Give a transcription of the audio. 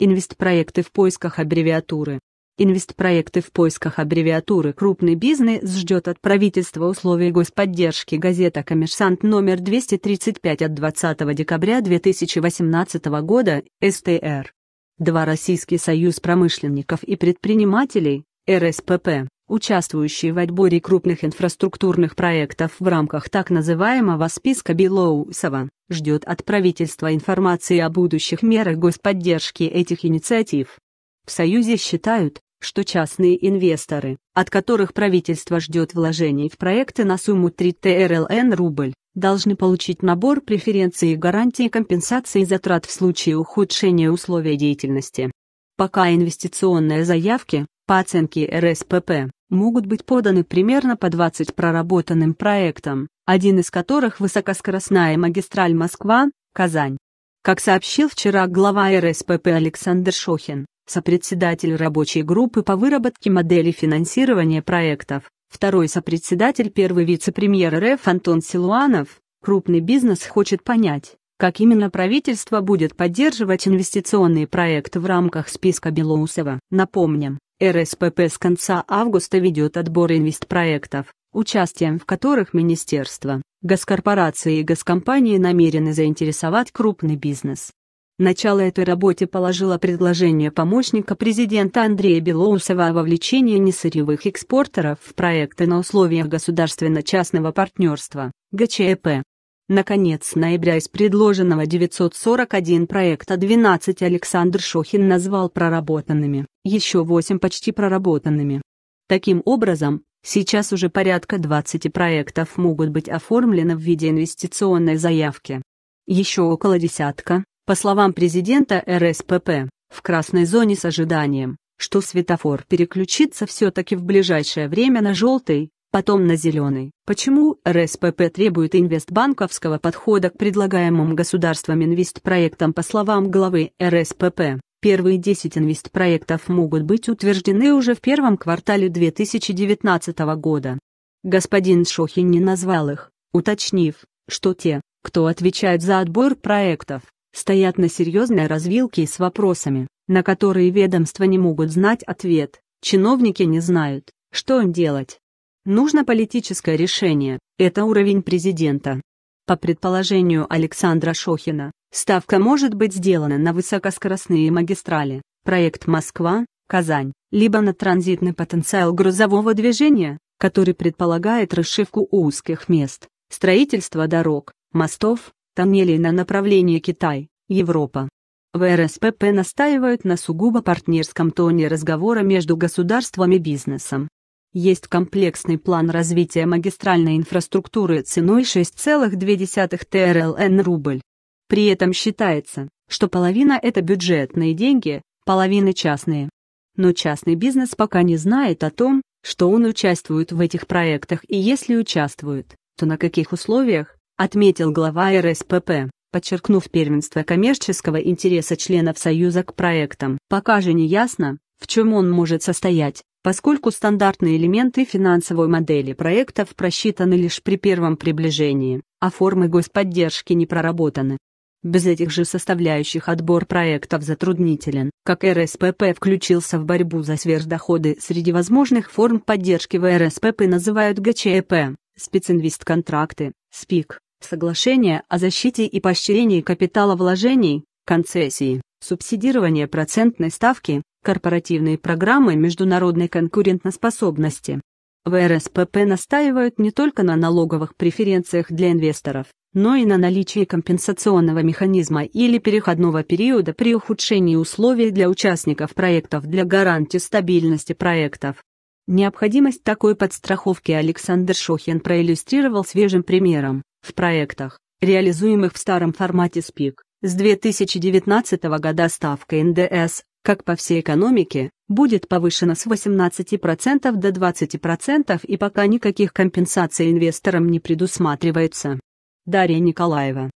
Инвестпроекты в поисках аббревиатуры. Инвестпроекты в поисках аббревиатуры «Крупный бизнес» ждет от правительства условий господдержки газета «Коммерсант» номер 235 от 20 декабря 2018 года, СТР. Два Российский союз промышленников и предпринимателей, РСПП, участвующие в отборе крупных инфраструктурных проектов в рамках так называемого списка Белоусова, ждет от правительства информации о будущих мерах господдержки этих инициатив. В Союзе считают, что частные инвесторы, от которых правительство ждет вложений в проекты на сумму 3 ТРЛН рубль, должны получить набор преференций и гарантий компенсации затрат в случае ухудшения условий деятельности. Пока инвестиционные заявки, по оценке РСПП могут быть поданы примерно по 20 проработанным проектам, один из которых высокоскоростная магистраль Москва-Казань. Как сообщил вчера глава РСПП Александр Шохин, сопредседатель рабочей группы по выработке модели финансирования проектов, второй сопредседатель первый вице-премьер РФ Антон Силуанов, крупный бизнес хочет понять, как именно правительство будет поддерживать инвестиционные проекты в рамках списка Белоусова. Напомним, РСПП с конца августа ведет отбор инвестпроектов, участием в которых министерство, госкорпорации и госкомпании намерены заинтересовать крупный бизнес. Начало этой работе положило предложение помощника президента Андрея Белоусова о вовлечении несырьевых экспортеров в проекты на условиях государственно-частного партнерства, (ГЧП). Э Наконец, ноября из предложенного 941 проекта 12 Александр Шохин назвал проработанными, еще 8 почти проработанными. Таким образом, сейчас уже порядка 20 проектов могут быть оформлены в виде инвестиционной заявки. Еще около десятка, по словам президента РСПП, в красной зоне с ожиданием, что светофор переключится все-таки в ближайшее время на желтый, потом на зеленый. Почему РСПП требует инвестбанковского подхода к предлагаемым государством инвестпроектам по словам главы РСПП? Первые 10 инвестпроектов могут быть утверждены уже в первом квартале 2019 года. Господин Шохин не назвал их, уточнив, что те, кто отвечает за отбор проектов, стоят на серьезной развилке с вопросами, на которые ведомства не могут знать ответ, чиновники не знают, что им делать, Нужно политическое решение, это уровень президента. По предположению Александра Шохина, ставка может быть сделана на высокоскоростные магистрали, проект Москва, Казань, либо на транзитный потенциал грузового движения, который предполагает расшивку узких мест, строительство дорог, мостов, тоннелей на направлении Китай, Европа. В РСПП настаивают на сугубо партнерском тоне разговора между государством и бизнесом. Есть комплексный план развития магистральной инфраструктуры ценой 6,2 ТРЛН рубль. При этом считается, что половина это бюджетные деньги, половина частные. Но частный бизнес пока не знает о том, что он участвует в этих проектах и если участвует, то на каких условиях, отметил глава РСПП, подчеркнув первенство коммерческого интереса членов Союза к проектам. Пока же не ясно, в чем он может состоять поскольку стандартные элементы финансовой модели проектов просчитаны лишь при первом приближении, а формы господдержки не проработаны. Без этих же составляющих отбор проектов затруднителен, как РСПП включился в борьбу за сверхдоходы среди возможных форм поддержки в РСПП называют ГЧЭП, специнвестконтракты, СПИК, соглашение о защите и поощрении капитала вложений, концессии, субсидирование процентной ставки, корпоративные программы международной конкурентоспособности. В РСПП настаивают не только на налоговых преференциях для инвесторов, но и на наличии компенсационного механизма или переходного периода при ухудшении условий для участников проектов для гарантии стабильности проектов. Необходимость такой подстраховки Александр Шохин проиллюстрировал свежим примером в проектах, реализуемых в старом формате СПИК. С 2019 года ставка НДС как по всей экономике, будет повышена с 18% до 20% и пока никаких компенсаций инвесторам не предусматривается. Дарья Николаева